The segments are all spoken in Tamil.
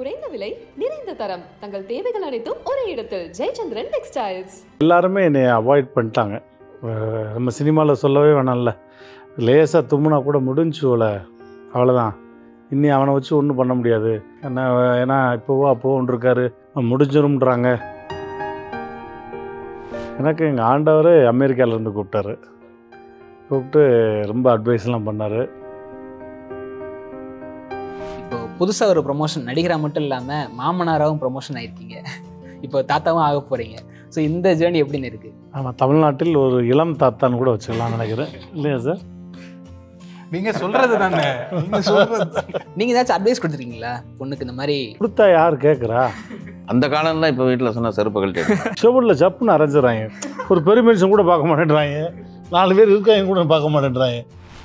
குறைந்த விலை நிறைந்த தரம் தங்கள் தேவைகள் அனைத்தும் ஒரே இடத்தில் ஜெயச்சந்திரன் டெக்ஸ்டைல்ஸ் எல்லாருமே என்னை அவாய்ட் பண்ணிட்டாங்க நம்ம சினிமாவில் சொல்லவே வேணாம்ல லேசாக தும்முனா கூட முடிஞ்சு அவளை அவ்வளோதான் இனி அவனை வச்சு ஒன்றும் பண்ண முடியாது ஏன்னா ஏன்னா இப்போவோ அப்போவோன் இருக்காரு முடிஞ்சிரும்ன்றாங்க எனக்கு எங்கள் ஆண்டவர் அமெரிக்காவிலேருந்து கூப்பிட்டாரு கூப்பிட்டு ரொம்ப அட்வைஸ்லாம் பண்ணார் புதுசாக ஒரு ப்ரொமோஷன் நடிகராக மட்டும் இல்லாமல் மாமனாராகவும் ப்ரொமோஷன் ஆகிருக்கீங்க இப்போ தாத்தாவும் ஆக போகிறீங்க ஸோ இந்த ஜேர்னி எப்படின்னு இருக்குது ஆமாம் தமிழ்நாட்டில் ஒரு இளம் தாத்தான்னு கூட வச்சுக்கலாம் நினைக்கிறேன் இல்லையா சார் நீங்கள் சொல்றது தானே நீங்க ஏதாச்சும் அட்வைஸ் கொடுத்துருக்கீங்களா பொண்ணுக்கு இந்த மாதிரி கொடுத்தா யார் கேட்குறா அந்த காலம்லாம் இப்போ வீட்டில் சொன்னால் செருப்பு கழட்டி ஷோபூரில் ஜப்புன்னு அரைஞ்சிடறாங்க ஒரு பெரிய மனுஷன் கூட பார்க்க மாட்டேன்றாங்க நாலு பேர் இருக்காங்க கூட பார்க்க மாட்டேன்றாங்க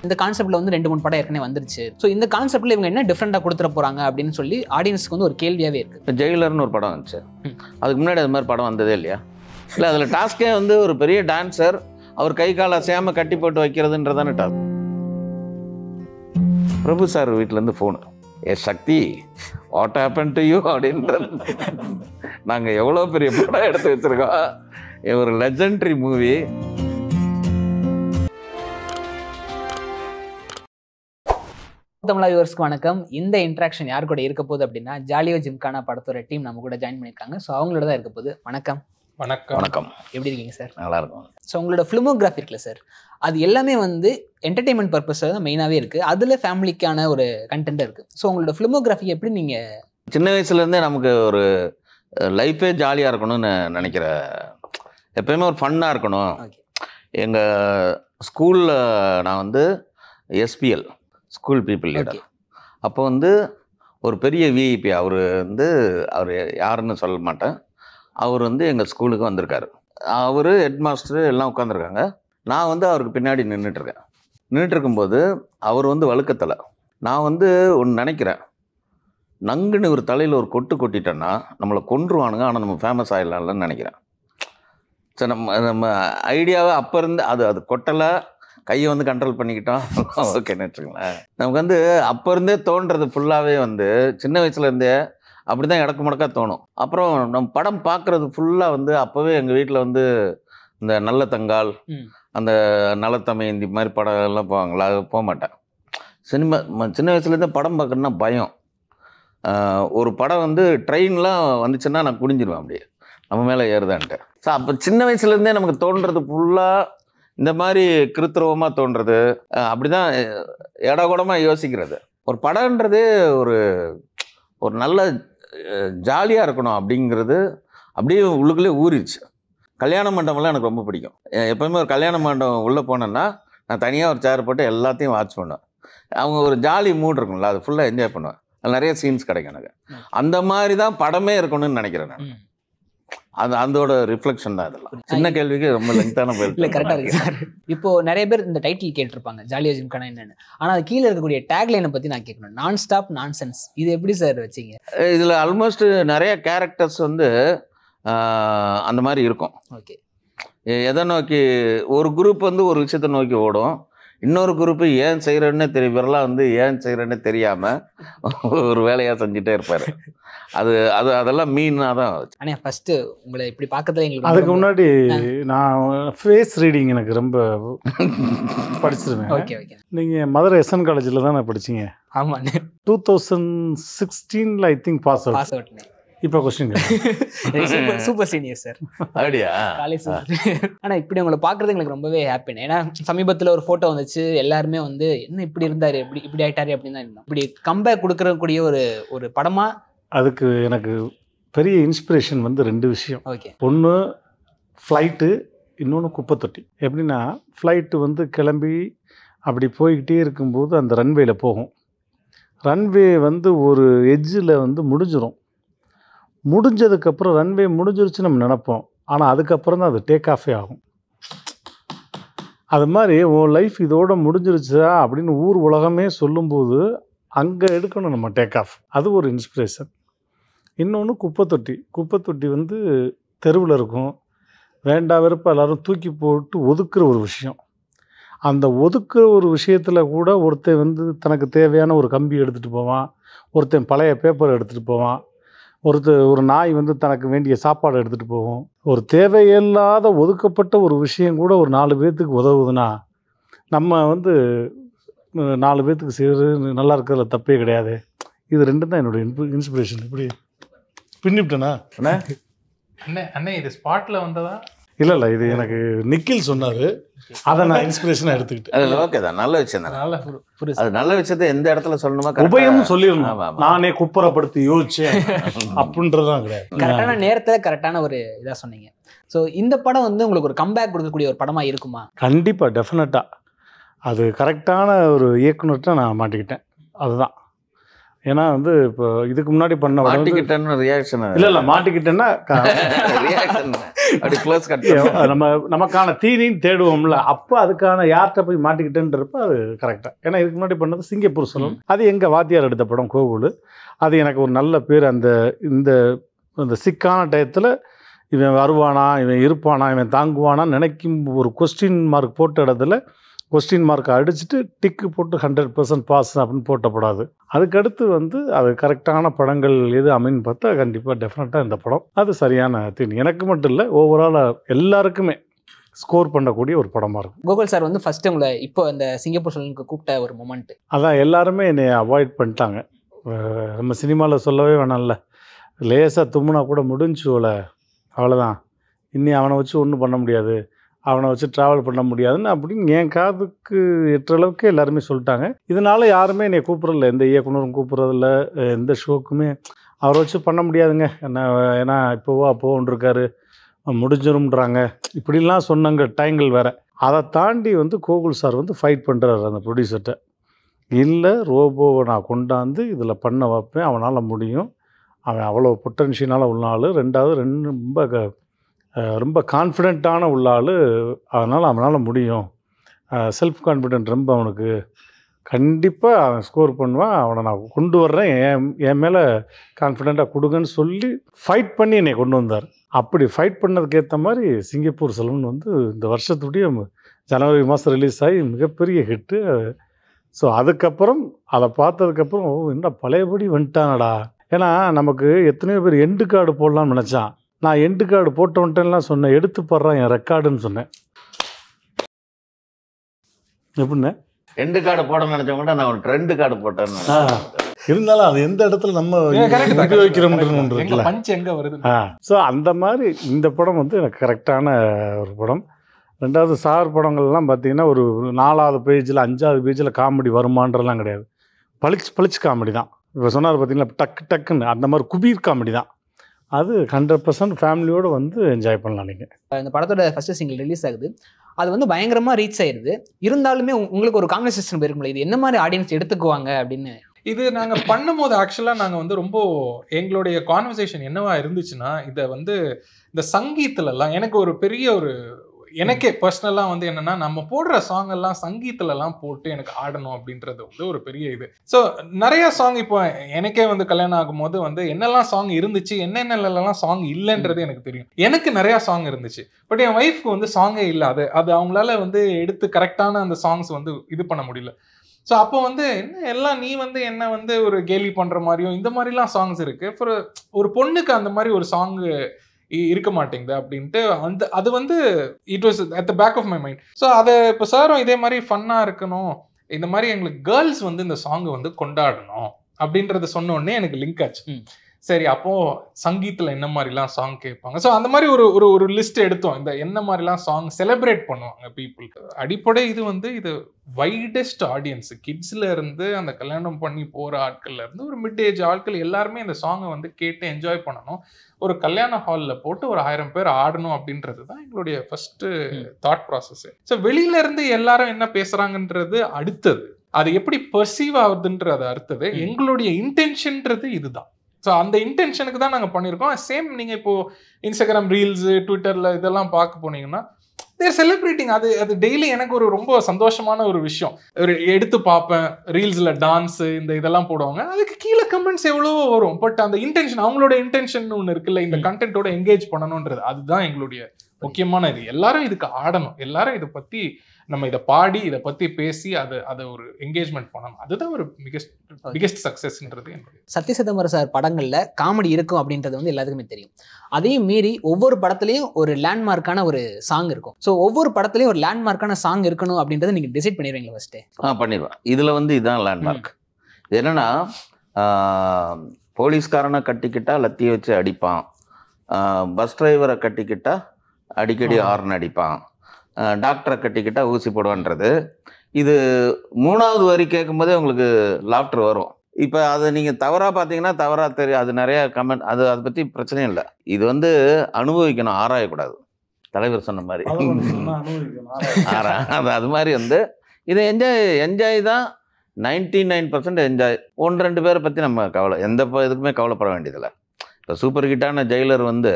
இந்த கான்செப்ட்ல வந்து ரெண்டு மூணு படம் ஏற்கனவே வந்துருச்சு ஸோ இந்த கான்செப்ட்ல இவங்க என்ன டிஃப்ரெண்டாக கொடுத்துட போறாங்க அப்படின்னு சொல்லி ஆடியன்ஸ்க்கு வந்து ஒரு கேள்வியாவே இருக்கு ஜெயிலர்னு ஒரு படம் வந்துச்சு அதுக்கு முன்னாடி அது மாதிரி படம் வந்ததே இல்லையா இல்லை அதில் டாஸ்கே வந்து ஒரு பெரிய டான்ஸர் அவர் கை காலை சேம கட்டி போட்டு வைக்கிறதுன்றதான டாஸ்க் பிரபு சார் இருந்து ஃபோனு ஏ Sakthi what happen to you அப்படின்ற நாங்கள் எவ்வளோ பெரிய படம் எடுத்து வச்சுருக்கோம் ஒரு லெஜண்ட்ரி மூவி தமிழா யூவர்ஸ்க்கு வணக்கம் இந்த இன்ட்ராக்ஷன் யார் கூட இருக்க போகுது அப்படின்னா ஜாலியோ ஜிம்கானா படத்தோட டீம் நம்ம கூட ஜாயின் பண்ணியிருக்காங்க ஸோ அவங்களோட தான் இருக்க போகுது வணக்கம் வணக்கம் வணக்கம் எப்படி இருக்கீங்க சார் நல்லா இருக்கும் ஸோ உங்களோட ஃபிலிமோகிராஃபி இருக்குல்ல சார் அது எல்லாமே வந்து என்டர்டைன்மெண்ட் பர்பஸ் தான் மெயினாகவே இருக்குது அதில் ஃபேமிலிக்கான ஒரு கண்டென்ட் இருக்குது ஸோ உங்களோட ஃபிலிமோகிராஃபி எப்படி நீங்கள் சின்ன வயசுலேருந்தே நமக்கு ஒரு லைஃபே ஜாலியாக இருக்கணும்னு நினைக்கிற எப்பயுமே ஒரு ஃபன்னாக இருக்கணும் எங்கள் ஸ்கூலில் நான் வந்து எஸ்பிஎல் ஸ்கூல் பீப்புள் லீடர் அப்போ வந்து ஒரு பெரிய விஐபி அவர் வந்து அவர் யாருன்னு சொல்ல மாட்டேன் அவர் வந்து எங்கள் ஸ்கூலுக்கு வந்திருக்காரு அவர் ஹெட் மாஸ்டர் எல்லாம் உட்காந்துருக்காங்க நான் வந்து அவருக்கு பின்னாடி நின்றுட்டுருக்கேன் நின்றுட்டு இருக்கும்போது அவர் வந்து வழுக்கத்தில் நான் வந்து ஒன்று நினைக்கிறேன் நங்குன்னு ஒரு தலையில் ஒரு கொட்டு கொட்டிட்டோன்னா நம்மளை கொன்றுவானுங்க ஆனால் நம்ம ஃபேமஸ் ஆகிடலாம்லன்னு நினைக்கிறேன் சரி நம்ம நம்ம ஐடியாவை அப்போ இருந்து அது அது கொட்டலை கையை வந்து கண்ட்ரோல் பண்ணிக்கிட்டோம் ஓகேன்னு வச்சுக்கோங்களேன் நமக்கு வந்து அப்போ இருந்தே தோன்றது ஃபுல்லாகவே வந்து சின்ன வயசுலேருந்தே அப்படி தான் இடக்கு முடக்கா தோணும் அப்புறம் நம்ம படம் பார்க்குறது ஃபுல்லாக வந்து அப்போவே எங்கள் வீட்டில் வந்து இந்த நல்ல தங்கால் அந்த நலத்தமை இந்த மாதிரி படம் எல்லாம் போவாங்களா போக மாட்டேன் சினிமா சின்ன வயசுலேருந்தே படம் பார்க்கணுன்னா பயம் ஒரு படம் வந்து ட்ரெயின்லாம் வந்துச்சுன்னா நான் குடிஞ்சிருவேன் அப்படியே நம்ம மேலே ஏறுதான்ட்டு ஸோ அப்போ சின்ன வயசுலேருந்தே நமக்கு தோன்றது ஃபுல்லாக இந்த மாதிரி கிருத்திரவமாக தோன்றது அப்படிதான் இடகுடமாக யோசிக்கிறது ஒரு படம்ன்றது ஒரு ஒரு நல்ல ஜாலியாக இருக்கணும் அப்படிங்கிறது அப்படியே உள்ளுக்குள்ளே ஊறிடுச்சு கல்யாண மண்டபம்லாம் எனக்கு ரொம்ப பிடிக்கும் எப்போவுமே ஒரு கல்யாண மண்டபம் உள்ளே போனேன்னா நான் தனியாக ஒரு சேர் போட்டு எல்லாத்தையும் வாட்ச் பண்ணுவேன் அவங்க ஒரு ஜாலி மூட் இருக்கும்ல அது ஃபுல்லாக என்ஜாய் பண்ணுவேன் நிறைய சீன்ஸ் கிடைக்கும் எனக்கு அந்த மாதிரி தான் படமே இருக்கணும்னு நினைக்கிறேன் நான் அந்த அதோட ரிஃப்ளெக்ஷன் தான் இதெல்லாம் சின்ன கேள்விக்கு ரொம்ப லெங்க்தான பதில் இல்லை கரெக்டாக இருக்கு சார் இப்போ நிறைய பேர் இந்த டைட்டில் கேட்டிருப்பாங்க ஜாலியாக ஜிம்கானா என்னென்னு ஆனால் அது கீழே இருக்கக்கூடிய டேக் லைனை பற்றி நான் கேட்கணும் நான் ஸ்டாப் நான் சென்ஸ் இது எப்படி சார் வச்சிங்க இதில் ஆல்மோஸ்ட் நிறைய கேரக்டர்ஸ் வந்து அந்த மாதிரி இருக்கும் ஓகே எதை நோக்கி ஒரு குரூப் வந்து ஒரு விஷயத்தை நோக்கி ஓடும் இன்னொரு குரூப்பு ஏன் செய்கிறேன்னு தெரிய இவரெல்லாம் வந்து ஏன் செய்கிறேன்னு தெரியாமல் ஒரு வேலையாக செஞ்சுட்டே இருப்பார் அது அது அதெல்லாம் மீனாக தான் ஆனால் ஃபஸ்ட்டு உங்களை இப்படி பார்க்கறதுல எங்களுக்கு அதுக்கு முன்னாடி நான் ஃபேஸ் ரீடிங் எனக்கு ரொம்ப படிச்சிருவேன் ஓகே ஓகே நீங்கள் மதுரை எஸ்என் காலேஜில் தான் நான் படிச்சிங்க ஆமாம் டூ தௌசண்ட் சிக்ஸ்டீனில் I think pass out pass out இப்போ question super super senior sir அப்படியா காலேஜ் ஆனால் இப்படி உங்களை பார்க்குறது எங்களுக்கு ரொம்பவே ஹாப்பின்னு ஏன்னா சமீபத்தில் ஒரு ஃபோட்டோ வந்துச்சு எல்லாருமே வந்து என்ன இப்படி இருந்தார் இப்படி இப்படி ஆயிட்டாரு அப்படின்னு தான் இருந்தோம் இப்படி கம்பேக் கொடுக்கறக்கூடிய ஒரு ஒரு படமாக அதுக்கு எனக்கு பெரிய இன்ஸ்பிரேஷன் வந்து ரெண்டு விஷயம் ஓகே ஒன்று ஃப்ளைட்டு இன்னொன்று குப்பை தொட்டி எப்படின்னா ஃப்ளைட்டு வந்து கிளம்பி அப்படி போய்கிட்டே இருக்கும்போது அந்த ரன்வேயில் போகும் ரன்வே வந்து ஒரு எஜ்ஜில் வந்து முடிஞ்சிடும் முடிஞ்சதுக்கப்புறம் ரன்வே முடிஞ்சிருச்சு நம்ம நினப்போம் ஆனால் அதுக்கப்புறம் தான் அது டேக் ஆஃபே ஆகும் அது மாதிரி உன் லைஃப் இதோடு முடிஞ்சிருச்சா அப்படின்னு ஊர் உலகமே சொல்லும்போது அங்கே எடுக்கணும் நம்ம டேக் ஆஃப் அது ஒரு இன்ஸ்பிரேஷன் இன்னொன்று குப்பை தொட்டி குப்பை தொட்டி வந்து தெருவில் இருக்கும் வேண்டா வெறுப்பாக எல்லோரும் தூக்கி போட்டு ஒதுக்குற ஒரு விஷயம் அந்த ஒதுக்குற ஒரு விஷயத்தில் கூட ஒருத்தன் வந்து தனக்கு தேவையான ஒரு கம்பி எடுத்துகிட்டு போவான் ஒருத்தன் பழைய பேப்பர் எடுத்துகிட்டு போவான் ஒருத்தர் ஒரு நாய் வந்து தனக்கு வேண்டிய சாப்பாடு எடுத்துகிட்டு போகும் ஒரு தேவையில்லாத ஒதுக்கப்பட்ட ஒரு விஷயம் கூட ஒரு நாலு பேர்த்துக்கு உதவுதுன்னா நம்ம வந்து நாலு பேர்த்துக்கு செய்கிறது நல்லா இருக்கிறதுல தப்பே கிடையாது இது ரெண்டும் தான் என்னுடைய இன்ஸ்பிரேஷன் இப்படி பின்னிப்டண்ணா அண்ணே அண்ணே இது ஸ்பாட்டில் வந்ததா இல்லை இல்லை இது எனக்கு நிக்கில் சொன்னார் அதை நான் இன்ஸ்பிரேஷனாக எடுத்துக்கிட்டேன் அதில் ஓகே தான் நல்ல விஷயம் தான் நல்ல அது நல்ல விஷயத்தை எந்த இடத்துல சொல்லணுமா உபயம் சொல்லிடணும் நானே குப்புறப்படுத்தி யோசிச்சேன் அப்படின்றதான் கிடையாது கரெக்டான நேரத்தில் கரெக்டான ஒரு இதாக சொன்னீங்க ஸோ இந்த படம் வந்து உங்களுக்கு ஒரு கம்பேக் கொடுக்கக்கூடிய ஒரு படமாக இருக்குமா கண்டிப்பாக டெஃபினட்டாக அது கரெக்டான ஒரு இயக்குனர்கிட்ட நான் மாட்டிக்கிட்டேன் அதுதான் ஏன்னா வந்து இப்போ இதுக்கு முன்னாடி பண்ண மாட்டிக்கிட்டேன்னு ரியாக்ஷன் இல்லை இல்லை மாட்டிக்கிட்டேன்னா நம்ம நமக்கான தீனின்னு தேடுவோம்ல அப்போ அதுக்கான யார்கிட்ட போய் மாட்டிக்கிட்டேன்றப்ப அது கரெக்டாக ஏன்னா இதுக்கு முன்னாடி பண்ணது சிங்கப்பூர் சொல்லணும் அது எங்கள் வாத்தியார் எடுத்த படம் கோகுல் அது எனக்கு ஒரு நல்ல பேர் அந்த இந்த இந்த சிக்கான டயத்தில் இவன் வருவானா இவன் இருப்பானா இவன் தாங்குவானான்னு நினைக்கும் ஒரு கொஸ்டின் மார்க் போட்ட இடத்துல கொஸ்டின் மார்க் அடிச்சுட்டு டிக்கு போட்டு ஹண்ட்ரட் பர்சன்ட் பாஸ் அப்படின்னு போட்டப்படாது அதுக்கடுத்து வந்து அது கரெக்டான படங்கள் எது அமைன்னு பார்த்தா கண்டிப்பாக டெஃபினட்டாக இந்த படம் அது சரியான தீன் எனக்கு மட்டும் இல்லை ஓவரால் எல்லாருக்குமே ஸ்கோர் பண்ணக்கூடிய ஒரு படமாக இருக்கும் கோகுல் சார் வந்து ஃபஸ்ட்டு உங்களை இப்போ இந்த சிங்கப்பூர் சொல்லுக்கு கூப்பிட்ட ஒரு மொமெண்ட் அதான் எல்லாருமே என்னை அவாய்ட் பண்ணிட்டாங்க நம்ம சினிமாவில் சொல்லவே வேணாம்ல லேசாக தும்முனா கூட முடிஞ்சு அவளை அவ்வளோதான் இன்னி அவனை வச்சு ஒன்றும் பண்ண முடியாது அவனை வச்சு ட்ராவல் பண்ண முடியாதுன்னு அப்படின்னு என் காதுக்கு எட்டு அளவுக்கு எல்லாருமே சொல்லிட்டாங்க இதனால் யாருமே என்னை கூப்பிட்றதில்ல எந்த இயக்குனரும் கூப்பிட்றதில்ல எந்த ஷோக்குமே அவரை வச்சு பண்ண முடியாதுங்க என்ன ஏன்னா இப்போவோ அப்போவோன்றிருக்காரு முடிஞ்சிரும்ன்றாங்க இப்படிலாம் சொன்னாங்க டைங்கள் வேறு அதை தாண்டி வந்து கோகுல் சார் வந்து ஃபைட் பண்ணுறாரு அந்த ப்ரொடியூசர்கிட்ட இல்லை ரோபோவை நான் கொண்டாந்து இதில் பண்ண வைப்பேன் அவனால் முடியும் அவன் அவ்வளோ பொட்டன்ஷியனால் உள்ள ரெண்டாவது ரெண்டு ரொம்ப ரொம்ப கான்ஃபிடெண்ட்டான உள்ளாள் அதனால் அவனால் முடியும் செல்ஃப் கான்ஃபிடென்ட் ரொம்ப அவனுக்கு கண்டிப்பாக அவன் ஸ்கோர் பண்ணுவான் அவனை நான் கொண்டு வர்றேன் என் என் மேலே கான்ஃபிடெண்ட்டாக கொடுங்கன்னு சொல்லி ஃபைட் பண்ணி என்னை கொண்டு வந்தார் அப்படி ஃபைட் பண்ணதுக்கேற்ற மாதிரி சிங்கப்பூர் செல்வன் வந்து இந்த வருஷத்துடைய ஜனவரி மாதம் ரிலீஸ் ஆகி மிகப்பெரிய ஹிட்டு ஸோ அதுக்கப்புறம் அதை பார்த்ததுக்கப்புறம் என்ன பழையபடி வந்துட்டானடா ஏன்னா நமக்கு எத்தனையோ பேர் எண்டு கார்டு போடலாம்னு நினச்சான் நான் எண்டு கார்டு போட்டு வந்துட்டேன்லாம் சொன்னேன் எடுத்து போடுறான் என் ரெக்கார்டுன்னு சொன்னேன் எப்படின்னா எண்டு கார்டு போட நினைச்சவங்க நான் ஒரு ரெண்டு கார்டு போட்டேன் இருந்தாலும் அது எந்த இடத்துல நம்ம உபயோகிக்கிறோம்ன்றது ஸோ அந்த மாதிரி இந்த படம் வந்து எனக்கு கரெக்டான ஒரு படம் ரெண்டாவது சார் படங்கள்லாம் பார்த்தீங்கன்னா ஒரு நாலாவது பேஜில் அஞ்சாவது பேஜில் காமெடி வருமானலாம் கிடையாது பளிச்சு பளிச்சு காமெடி தான் இப்போ சொன்னார் பார்த்தீங்கன்னா டக்கு டக்குன்னு அந்த மாதிரி குபீர் காமெடி தான் அது ஹண்ட்ரட் பர்சன்ட் ஃபேமிலியோடு வந்து என்ஜாய் பண்ணலாம் நீங்கள் இந்த படத்தோட ஃபஸ்ட்டு சிங்கிள் ரிலீஸ் ஆகுது அது வந்து பயங்கரமாக ரீச் ஆயிடுது இருந்தாலுமே உங்களுக்கு ஒரு கான்வர்சேஷன் போயிருக்கும்ல இது என்ன மாதிரி ஆடியன்ஸ் எடுத்துக்குவாங்க அப்படின்னு இது நாங்கள் பண்ணும்போது ஆக்சுவலாக நாங்கள் வந்து ரொம்ப எங்களுடைய கான்வர்சேஷன் என்னவா இருந்துச்சுன்னா இதை வந்து இந்த சங்கீத்துலலாம் எனக்கு ஒரு பெரிய ஒரு எனக்கே பர்சனலாக வந்து என்னன்னா நம்ம போடுற சாங் எல்லாம் சங்கீத்திலலாம் போட்டு எனக்கு ஆடணும் அப்படின்றது வந்து ஒரு பெரிய இது ஸோ நிறைய சாங் இப்போ எனக்கே வந்து கல்யாணம் ஆகும்போது வந்து என்னெல்லாம் சாங் இருந்துச்சு என்னென்னலாம் சாங் இல்லைன்றது எனக்கு தெரியும் எனக்கு நிறையா சாங் இருந்துச்சு பட் என் ஒய்ஃப்க்கு வந்து சாங்கே இல்லாது அது அவங்களால வந்து எடுத்து கரெக்டான அந்த சாங்ஸ் வந்து இது பண்ண முடியல ஸோ அப்போ வந்து என்ன எல்லாம் நீ வந்து என்ன வந்து ஒரு கேலி பண்ணுற மாதிரியும் இந்த மாதிரிலாம் சாங்ஸ் இருக்குது ஒரு பொண்ணுக்கு அந்த மாதிரி ஒரு சாங்கு இருக்க மாட்டேங்குது அப்படின்ட்டு அந்த அது வந்து it was at the back of my mind so அதை இப்போ சாரும் இதே மாதிரி ஃபன்னாக இருக்கணும் இந்த மாதிரி எங்களுக்கு கேர்ள்ஸ் வந்து இந்த சாங்கை வந்து கொண்டாடணும் அப்படின்றத சொன்னோடனே எனக்கு லிங்க் ஆச்சு சரி அப்போ சங்கீத்தில் என்ன மாதிரிலாம் சாங் கேட்பாங்க ஸோ அந்த மாதிரி ஒரு ஒரு ஒரு லிஸ்ட் எடுத்தோம் இந்த என்ன மாதிரிலாம் சாங் செலிப்ரேட் பண்ணுவாங்க பீப்புளுக்கு அடிப்படை இது வந்து இது வைடஸ்ட் ஆடியன்ஸ் கிட்ஸ்ல இருந்து அந்த கல்யாணம் பண்ணி போகிற ஆட்கள்ல இருந்து ஒரு மிட் ஏஜ் ஆட்கள் எல்லாருமே இந்த சாங்கை வந்து கேட்டு என்ஜாய் பண்ணணும் ஒரு கல்யாண ஹாலில் போட்டு ஒரு ஆயிரம் பேர் ஆடணும் அப்படின்றது தான் எங்களுடைய ஃபர்ஸ்ட் தாட் ப்ராசஸ் ஸோ வெளியில இருந்து எல்லாரும் என்ன பேசுறாங்கன்றது அடுத்தது அது எப்படி பர்சீவ் ஆகுதுன்றது அடுத்தது எங்களுடைய இன்டென்ஷன்ன்றது இதுதான் ஸோ அந்த இன்டென்ஷனுக்கு தான் நாங்கள் பண்ணியிருக்கோம் சேம் நீங்கள் இப்போது இன்ஸ்டாகிராம் ரீல்ஸு ட்விட்டரில் இதெல்லாம் பார்க்க போனீங்கன்னா தேர் செலிப்ரேட்டிங் அது அது டெய்லி எனக்கு ஒரு ரொம்ப சந்தோஷமான ஒரு விஷயம் ஒரு எடுத்து பார்ப்பேன் ரீல்ஸில் டான்ஸு இந்த இதெல்லாம் போடுவாங்க அதுக்கு கீழே கமெண்ட்ஸ் எவ்வளவோ வரும் பட் அந்த இன்டென்ஷன் அவங்களோட இன்டென்ஷன் ஒன்று இருக்குல்ல இந்த கண்டென்ட்டோட என்கேஜ் பண்ணணுன்றது அதுதான் எங்களுடைய முக்கியமான இது எல்லாரும் இதுக்கு ஆடணும் எல்லாரும் இதை பற்றி நம்ம இதை பாடி இதை பற்றி பேசி அதை அதை ஒரு என்கேஜ்மெண்ட் பண்ணணும் அதுதான் ஒரு மிகஸ்ட் பிகெஸ்ட் சக்ஸஸ்ன்றது சத்திய சிதம்பர சார் படங்களில் காமெடி இருக்கும் அப்படின்றது வந்து எல்லாத்துக்குமே தெரியும் அதையும் மீறி ஒவ்வொரு படத்துலையும் ஒரு லேண்ட்மார்க்கான ஒரு சாங் இருக்கும் ஸோ ஒவ்வொரு படத்துலையும் ஒரு லேண்ட்மார்க்கான சாங் இருக்கணும் அப்படின்றத நீங்கள் டிசைட் பண்ணிடுவீங்களா ஃபஸ்ட்டு ஆ பண்ணிடுவேன் இதில் வந்து இதுதான் லேண்ட்மார்க் இது என்னென்னா போலீஸ்காரனை கட்டிக்கிட்டா லத்திய வச்சு அடிப்பான் பஸ் டிரைவரை கட்டிக்கிட்டா அடிக்கடி ஹார்ன் அடிப்பான் டாக்டரை கட்டிக்கிட்டால் ஊசி போடுவான்றது இது மூணாவது வரி கேட்கும்போதே உங்களுக்கு லாஃப்டர் வரும் இப்போ அதை நீங்கள் தவறாக பார்த்தீங்கன்னா தவறாக தெரியும் அது நிறையா கமெண்ட் அது அதை பற்றி பிரச்சனையும் இல்லை இது வந்து அனுபவிக்கணும் ஆராயக்கூடாது தலைவர் சொன்ன மாதிரி ஆறா அது அது மாதிரி வந்து இதை என்ஜாய் என்ஜாய் தான் நைன்டி நைன் பர்சன்ட் என்ஜாய் ஒன்று ரெண்டு பேரை பற்றி நம்ம கவலை எந்த இதுக்குமே கவலைப்பட வேண்டியதில்லை இப்போ சூப்பர் ஹிட்டான ஜெயிலர் வந்து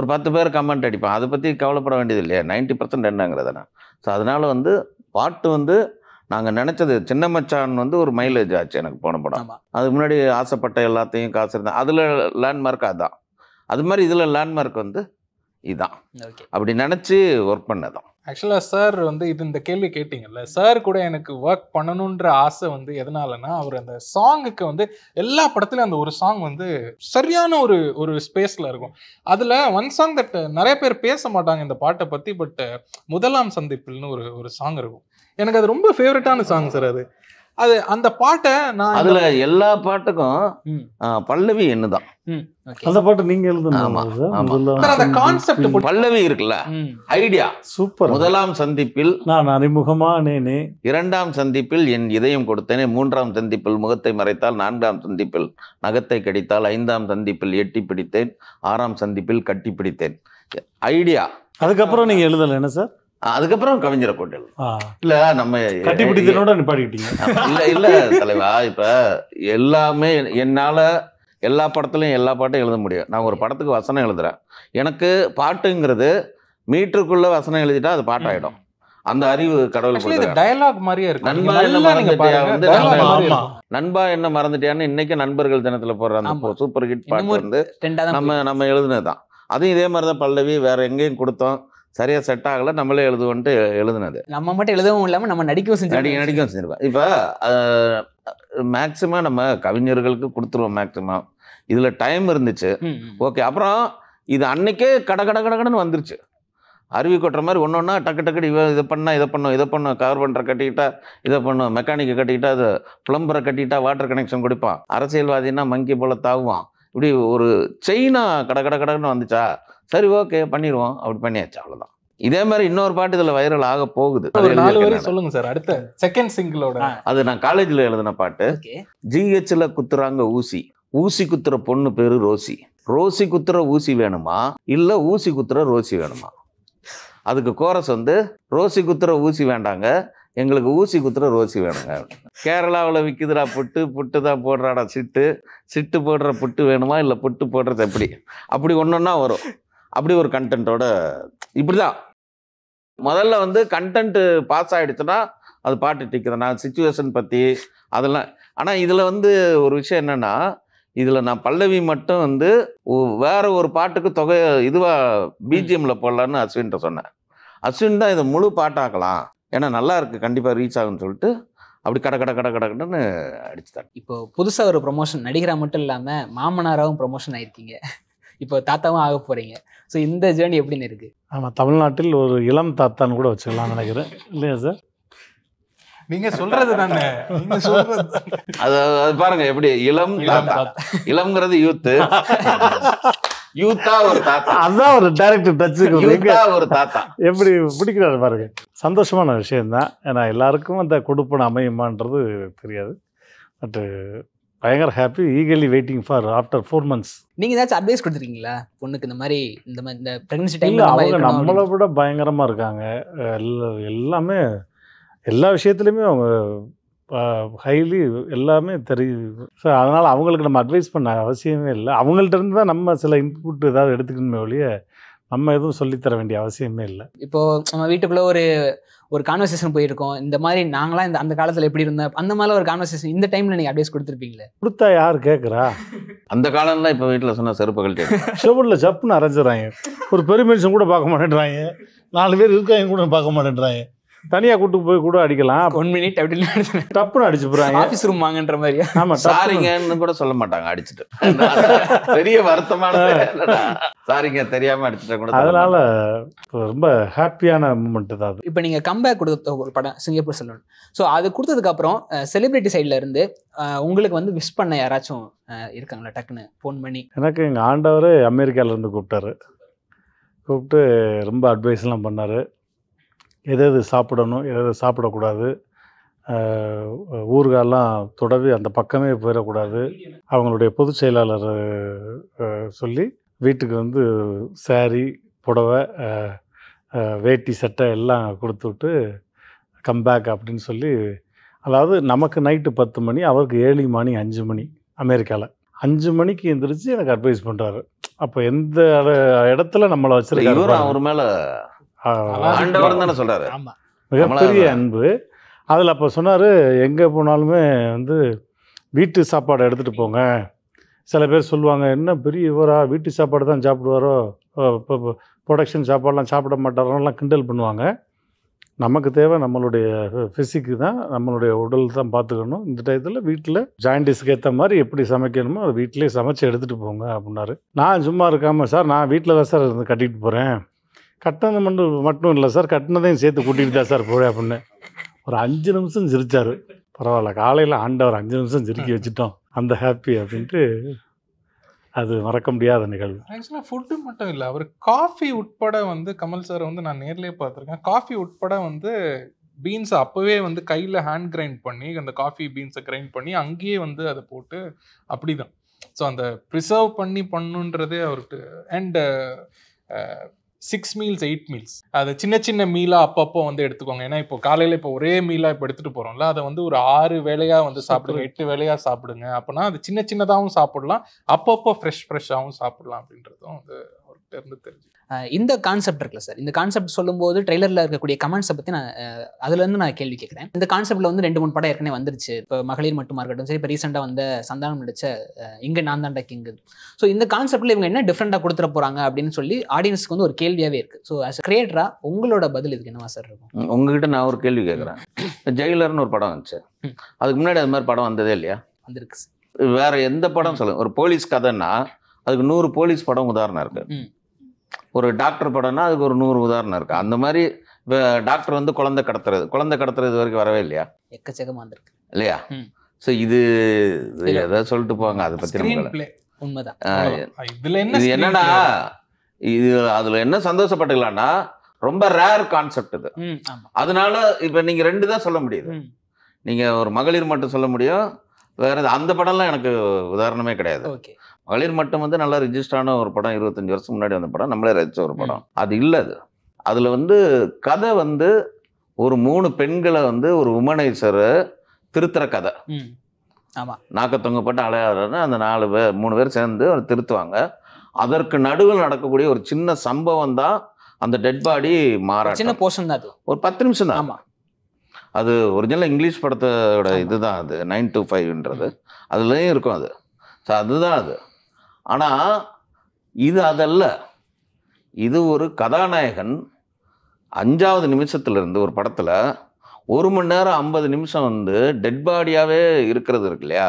ஒரு பத்து பேர் கமெண்ட் அடிப்பான் அதை பற்றி கவலைப்பட வேண்டியது இல்லையா நைன்ட்டி பர்சன்ட் என்னங்கிறதுனா ஸோ அதனால் வந்து பாட்டு வந்து நாங்கள் நினச்சது சின்ன மச்சான் வந்து ஒரு மைலேஜ் ஆச்சு எனக்கு போன படம் அதுக்கு முன்னாடி ஆசைப்பட்ட எல்லாத்தையும் காசு இருந்தேன் அதில் லேண்ட்மார்க் அதுதான் அது மாதிரி இதில் லேண்ட்மார்க் வந்து இதுதான் அப்படி நினச்சி ஒர்க் பண்ணதான் ஆக்சுவலாக சார் வந்து இது இந்த கேள்வி கேட்டிங்கல்ல சார் கூட எனக்கு ஒர்க் பண்ணணுன்ற ஆசை வந்து எதனாலனா அவர் அந்த சாங்குக்கு வந்து எல்லா படத்துலையும் அந்த ஒரு சாங் வந்து சரியான ஒரு ஒரு ஸ்பேஸில் இருக்கும் அதில் ஒன் சாங் தட் நிறைய பேர் பேச மாட்டாங்க இந்த பாட்டை பற்றி பட் முதலாம் சந்திப்பில்னு ஒரு ஒரு சாங் இருக்கும் எனக்கு அது ரொம்ப ஃபேவரட்டான சாங் சார் அது அது அந்த பாட்டை நான் அதுல எல்லா பாட்டுக்கும் பல்லவி என்னதான் அந்த பாட்டு நீங்க எழுதுன கான்செப்ட் பல்லவி இருக்குல்ல ஐடியா சூப்பர் முதலாம் சந்திப்பில் நான் அறிமுகமா நேனே இரண்டாம் சந்திப்பில் என் இதயம் கொடுத்தேனே மூன்றாம் சந்திப்பில் முகத்தை மறைத்தால் நான்காம் சந்திப்பில் நகத்தை கடித்தால் ஐந்தாம் சந்திப்பில் எட்டி பிடித்தேன் ஆறாம் சந்திப்பில் கட்டி பிடித்தேன் ஐடியா அதுக்கப்புறம் நீங்க எழுதல என்ன சார் அதுக்கப்புறம் கவிஞரை கொண்டல் இல்ல நம்ம இல்ல இல்ல தலைவா இப்ப எல்லாமே என்னால எல்லா படத்துலையும் எல்லா பாட்டும் எழுத முடியும் நான் ஒரு படத்துக்கு வசனம் எழுதுறேன் எனக்கு பாட்டுங்கிறது மீட்டருக்குள்ள வசனம் எழுதிட்டா அது பாட்டாயிடும் அந்த அறிவு கடவுள் டயலாக் மாதிரியே இருக்கு நண்பா என்ன மறந்துட்டியா வந்து நண்பா என்ன மறந்துட்டியான்னு இன்னைக்கு நண்பர்கள் தினத்துல போடுற அந்த சூப்பர் ஹிட் பாட்டு வந்து நம்ம நம்ம எழுதுனதுதான் அதுவும் இதே மாதிரி தான் பல்லவி வேற எங்கேயும் கொடுத்தோம் சரியா செட் ஆகலை நம்மளே எழுதுவோன்ட்டு எழுதுனது நம்ம மட்டும் எழுதவும் இல்லாமல் நம்ம நடிக்கவும் செஞ்சு நடிக்க நடிக்கவும் செஞ்சுருப்போம் இப்போ மேக்ஸிமம் நம்ம கவிஞர்களுக்கு கொடுத்துருவோம் மேக்சிமம் இதில் டைம் இருந்துச்சு ஓகே அப்புறம் இது அன்னைக்கே கட கட கடகடன்னு வந்துருச்சு அருவி கொட்டுற மாதிரி ஒன்று ஒன்றா டக்கு டக்குனு இவன் இதை பண்ணால் இதை பண்ணும் இதை பண்ணும் கார்பெண்டரை கட்டிக்கிட்டா இதை பண்ணும் மெக்கானிக்கை கட்டிக்கிட்டா அது பிளம்பரை கட்டிக்கிட்டா வாட்டர் கனெக்ஷன் கொடுப்பான் அரசியல்வாதின்னா மங்கி போல தாவுவான் இப்படி ஒரு செயினா கட கட கடகன்னு வந்துச்சா சரி ஓகே பண்ணிடுவோம் அப்படி பண்ணியாச்சு அவ்வளோதான் இதே மாதிரி இன்னொரு பாட்டு இதில் வைரல் ஆக போகுது சொல்லுங்க சார் அடுத்த செகண்ட் சிங்கிளோட அது நான் காலேஜில் எழுதின பாட்டு ஜிஹெச்ல குத்துறாங்க ஊசி ஊசி குத்துற பொண்ணு பேரு ரோசி ரோசி குத்துற ஊசி வேணுமா இல்லை ஊசி குத்துற ரோசி வேணுமா அதுக்கு கோரஸ் வந்து ரோசி குத்துற ஊசி வேண்டாங்க எங்களுக்கு ஊசி குத்துற ரோசி வேணுங்க கேரளாவில் விற்குதுடா புட்டு புட்டு தான் போடுறாடா சிட்டு சிட்டு போடுற புட்டு வேணுமா இல்லை புட்டு போடுறது எப்படி அப்படி ஒன்றுன்னா வரும் அப்படி ஒரு கண்டென்ட்டோட இப்படி தான் முதல்ல வந்து கண்டென்ட்டு பாஸ் ஆகிடுச்சுன்னா அது பாட்டு டிக்கிறேன்னா சுச்சுவேஷன் பற்றி அதெல்லாம் ஆனால் இதில் வந்து ஒரு விஷயம் என்னென்னா இதில் நான் பல்லவி மட்டும் வந்து வேறு ஒரு பாட்டுக்கு தொகை இதுவாக பிஜிஎம்மில் போடலான்னு அஸ்வின்கிட்ட சொன்னேன் அஸ்வின் தான் இதை முழு பாட்டாக்கலாம் ஏன்னா நல்லா இருக்குது கண்டிப்பாக ரீச் ஆகும்னு சொல்லிட்டு அப்படி கட கட கட கடைன்னு அடிச்சுட்டாங்க இப்போ புதுசாக ஒரு ப்ரொமோஷன் நடிகராக மட்டும் இல்லாமல் மாமனாராகவும் ப்ரொமோஷன் ஆயிருக்கீங்க இப்போ தாத்தாவும் ஆக போகிறீங்க ஸோ இந்த ஜேர்னி எப்படின்னு இருக்குது ஆமாம் தமிழ்நாட்டில் ஒரு இளம் தாத்தான்னு கூட வச்சுக்கலாம் நினைக்கிறேன் இல்லையா சார் நீங்க சொல்றது தானே அது பாருங்க எப்படி இளம் இளம்ங்கிறது யூத்து யூத்தா ஒரு தாத்தா அதுதான் ஒரு டைரக்டர் டச்சுக்கு ஒரு தாத்தா எப்படி பிடிக்கிறாரு பாருங்க சந்தோஷமான விஷயம்தான் ஏன்னா எல்லாருக்கும் அந்த கொடுப்பன அமையுமான்றது தெரியாது பட்டு பயங்கர happy eagerly waiting for after four months நீங்கள் ஏதாச்சும் அட்வைஸ் கொடுத்துருக்கீங்களா பொண்ணுக்கு இந்த மாதிரி இந்த மாதிரி இந்த ப்ரெக்னன்சி டைமில் அவங்க நம்மளை விட பயங்கரமாக இருக்காங்க எல்லாமே எல்லா விஷயத்துலையுமே அவங்க ஹைலி எல்லாமே தெரியுது ஸோ அதனால் அவங்களுக்கு நம்ம அட்வைஸ் பண்ண அவசியமே இல்லை அவங்கள்ட்ட இருந்து தான் நம்ம சில இன்புட் ஏதாவது எடுத்துக்கணுமே ஒழிய நம்ம எதுவும் சொல்லித்தர வேண்டிய அவசியமே இல்லை இப்போது நம்ம வீட்டுக்குள்ளே ஒரு ஒரு கான்வர்சேஷன் போயிருக்கோம் இந்த மாதிரி நாங்களாம் இந்த அந்த காலத்தில் எப்படி இருந்தோம் அந்த மாதிரி ஒரு கான்வர்சேஷன் இந்த டைமில் நீங்கள் அட்வைஸ் கொடுத்துருப்பீங்களே கொடுத்தா யார் கேட்குறா அந்த காலம்லாம் இப்போ வீட்டில் சொன்ன செருப்பு கழட்டி செவனில் சப்புன்னு அரைஞ்சிடறாங்க ஒரு பெருமிஷன் கூட பார்க்க மாட்டேன்றாங்க நாலு பேர் இருக்காங்க கூட பார்க்க மாட்டேன்றாங்க தனியாக கூட்டு போய் கூட அடிக்கலாம் ஒன் மினிட் அப்படின்னு டப்புன்னு அடிச்சு போகிறாங்க ஆஃபீஸ் ரூம் வாங்கன்ற மாதிரி ஆமாம் சாரிங்கன்னு கூட சொல்ல மாட்டாங்க அடிச்சுட்டு பெரிய வருத்தமான சாரிங்க தெரியாமல் அடிச்சுட்டு கூட அதனால ரொம்ப ஹாப்பியான மூமெண்ட் தான் இப்போ நீங்கள் கம்பேக் கொடுத்த ஒரு படம் சிங்கப்பூர் செல்வன் ஸோ அது கொடுத்ததுக்கப்புறம் செலிபிரிட்டி சைடில் இருந்து உங்களுக்கு வந்து விஷ் பண்ண யாராச்சும் இருக்காங்களா டக்குன்னு ஃபோன் பண்ணி எனக்கு எங்கள் ஆண்டவர் அமெரிக்காவிலேருந்து கூப்பிட்டாரு கூப்பிட்டு ரொம்ப அட்வைஸ்லாம் பண்ணார் எதை எது சாப்பிடணும் எதை எது சாப்பிடக்கூடாது ஊர்காலெலாம் தொடர்ந்து அந்த பக்கமே போயிடக்கூடாது அவங்களுடைய பொதுச் செயலாளர் சொல்லி வீட்டுக்கு வந்து சாரி புடவை வேட்டி சட்டை எல்லாம் கொடுத்துட்டு கம்பேக் அப்படின்னு சொல்லி அதாவது நமக்கு நைட்டு பத்து மணி அவருக்கு ஏழு மணி அஞ்சு மணி அமெரிக்காவில் அஞ்சு மணிக்கு எந்திரிச்சு எனக்கு அட்வைஸ் பண்ணுறாரு அப்போ எந்த இடத்துல நம்மளை வச்சுருக்கோம் அவர் மேலே ஆண்டவர் தானே மிகப்பெரிய அன்பு அதில் அப்போ சொன்னார் எங்கே போனாலுமே வந்து வீட்டு சாப்பாடை எடுத்துகிட்டு போங்க சில பேர் சொல்லுவாங்க என்ன பெரிய இவரா வீட்டு சாப்பாடு தான் சாப்பிடுவாரோ இப்போ ப்ரொடக்ஷன் சாப்பாடெலாம் சாப்பிட மாட்டாரோலாம் கிண்டல் பண்ணுவாங்க நமக்கு தேவை நம்மளுடைய ஃபிசிக்கு தான் நம்மளுடைய உடல் தான் பார்த்துக்கணும் இந்த டயத்தில் வீட்டில் ஜாயின்டிஸ்க்கு ஏற்ற மாதிரி எப்படி சமைக்கணுமோ அதை வீட்டிலே சமைச்சு எடுத்துகிட்டு போங்க அப்படின்னாரு நான் சும்மா இருக்காமல் சார் நான் வீட்டில் தான் சார் இருந்து கட்டிகிட்டு போகிறேன் கட்டினது மட்டும் மட்டும் இல்லை சார் கட்டினதையும் சேர்த்து கூட்டிகிட்டு தான் சார் போகிறேன் அப்படின்னு ஒரு அஞ்சு நிமிஷம் சிரித்தார் பரவாயில்ல காலையில் ஆண்டவர் அஞ்சு நிமிஷம் சிரிக்க வச்சுட்டோம் அந்த ஹாப்பி அப்படின்ட்டு அது மறக்க முடியாத நிகழ்வு ஆக்சுவலாக ஃபுட்டு மட்டும் இல்லை அவர் காஃபி உட்பட வந்து கமல் சார் வந்து நான் நேர்லேயே பார்த்துருக்கேன் காஃபி உட்பட வந்து பீன்ஸை அப்போவே வந்து கையில் ஹேண்ட் கிரைண்ட் பண்ணி அந்த காஃபி பீன்ஸை கிரைண்ட் பண்ணி அங்கேயே வந்து அதை போட்டு அப்படி தான் ஸோ அந்த ப்ரிசர்வ் பண்ணி பண்ணுன்றதே அவருக்கு and six meals eight meals அதை சின்ன சின்ன மீலாக அப்பப்போ வந்து எடுத்துக்கோங்க ஏன்னா இப்போ காலையில் இப்போ ஒரே மீலாக இப்போ எடுத்துகிட்டு போகிறோம்ல அதை வந்து ஒரு ஆறு வேலையாக வந்து சாப்பிடுங்க எட்டு வேலையாக சாப்பிடுங்க அப்போனா அது சின்ன சின்னதாகவும் சாப்பிடலாம் அப்பப்போ ஃப்ரெஷ் ஃப்ரெஷ்ஷாகவும் சாப்பிடலாம் அப்படின்றதும் வந்து அவர்கிட்ட இருந்து தெரிஞ்சு இந்த கான்செப்ட் இருக்குல்ல சார் இந்த கான்செப்ட் சொல்லும்போது ட்ரெய்லரில் இருக்கக்கூடிய கமெண்ட்ஸை பற்றி நான் அதுலேருந்து நான் கேள்வி கேட்குறேன் இந்த கான்செப்ட்டில் வந்து ரெண்டு மூணு படம் ஏற்கனவே வந்துருச்சு இப்போ மகளிர் மட்டுமா இருக்கட்டும் சரி இப்போ ரீசெண்டாக வந்த சந்தானம் நடிச்ச இங்கே நான் தாண்டா கிங்கு ஸோ இந்த கான்செப்ட்டில் இவங்க என்ன டிஃப்ரெண்ட்டாக கொடுத்துட போகிறாங்க அப்படின்னு சொல்லி ஆடியன்ஸ்க்கு வந்து ஒரு கேள்வியாகவே இருக்குது ஸோ அஸ் கிரியேட்டராக உங்களோட பதில் இதுக்கு என்னவா சார் இருக்கும் உங்ககிட்ட நான் ஒரு கேள்வி கேட்குறேன் ஜெயிலர்னு ஒரு படம் வந்துச்சு அதுக்கு முன்னாடி அது மாதிரி படம் வந்ததே இல்லையா வந்துருக்கு சார் வேற எந்த படம் சொல்லுங்க ஒரு போலீஸ் கதைன்னா அதுக்கு நூறு போலீஸ் படம் உதாரணம் இருக்குது ஒரு டாக்டர் படம்னா அதுக்கு ஒரு நூறு உதாரணம் இருக்குது அந்த மாதிரி இப்போ டாக்டர் வந்து குழந்தை கடத்துறது குழந்தை கடத்துறது வரைக்கும் வரவே இல்லையா எக்கச்சக்கமாக இருந்திருக்கு இல்லையா ஸோ இது ஏதாவது சொல்லிட்டு போங்க அதை பற்றி உண்மைதான் இது என்னன்னா இது அதில் என்ன சந்தோஷப்பட்டுக்கலாம்னா ரொம்ப ரேர் கான்செப்ட் இது அதனால இப்போ நீங்கள் ரெண்டு தான் சொல்ல முடியுது நீங்கள் ஒரு மகளிர் மட்டும் சொல்ல முடியும் வேற அந்த படம்லாம் எனக்கு உதாரணமே கிடையாது மகளிர் மட்டும் வந்து நல்லா ரிஜிஸ்டரான ஒரு படம் இருபத்தஞ்சி வருஷம் முன்னாடி வந்த படம் நம்மளே ரசித்த ஒரு படம் அது இல்லை அது அதில் வந்து கதை வந்து ஒரு மூணு பெண்களை வந்து ஒரு உமனைசர் திருத்துற கதை ஆமாம் நாக்கத்தொங்கப்பட்ட அலையாடுறன்னு அந்த நாலு பேர் மூணு பேர் சேர்ந்து அவர் திருத்துவாங்க அதற்கு நடுவில் நடக்கக்கூடிய ஒரு சின்ன சம்பவம் தான் அந்த டெட் பாடி மாற சின்ன போர்ஷன் தான் ஒரு பத்து நிமிஷம் தான் ஆமாம் அது ஒரிஜினல் இங்கிலீஷ் படத்தோட இதுதான் அது நைன் டூ ஃபைவ்ன்றது அதுலேயும் இருக்கும் அது ஸோ அதுதான் அது ஆனால் இது அதல்ல இது ஒரு கதாநாயகன் அஞ்சாவது நிமிஷத்துலேருந்து ஒரு படத்தில் ஒரு மணி நேரம் ஐம்பது நிமிஷம் வந்து டெட் பாடியாகவே இருக்கிறது இருக்கு இல்லையா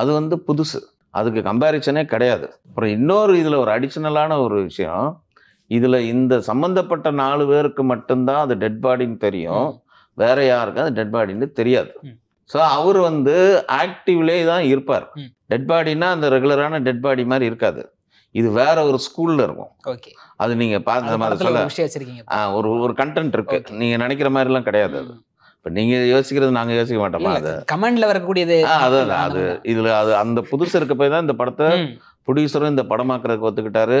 அது வந்து புதுசு அதுக்கு கம்பேரிசனே கிடையாது அப்புறம் இன்னொரு இதில் ஒரு அடிஷ்னலான ஒரு விஷயம் இதில் இந்த சம்மந்தப்பட்ட நாலு பேருக்கு மட்டும்தான் அது டெட் பாடின்னு தெரியும் வேற யாருக்கும் அது டெட் பாடின்னு தெரியாது ஸோ அவர் வந்து ஆக்டிவ்லேயே தான் இருப்பார் டெட் பாடினா அந்த ரெகுலரான டெட் பாடி மாதிரி இருக்காது இது வேற ஒரு ஸ்கூல்ல இருக்கும் ஓகே அது நீங்க பார்த்த மாதிரி சொல்ல ஒரு ஒரு கண்டென்ட் இருக்கு நீங்க நினைக்கிற மாதிரிலாம் கிடையாது அது இப்போ நீங்க யோசிக்கிறது நாங்கள் யோசிக்க மாட்டோமா அது கமெண்ட்ல வரக்கூடியது அதான் அது இதுல அது அந்த புதுசு இருக்க போய் தான் இந்த படத்தை ப்ரொடியூசரும் இந்த படமாக்குறதுக்கு ஒத்துக்கிட்டாரு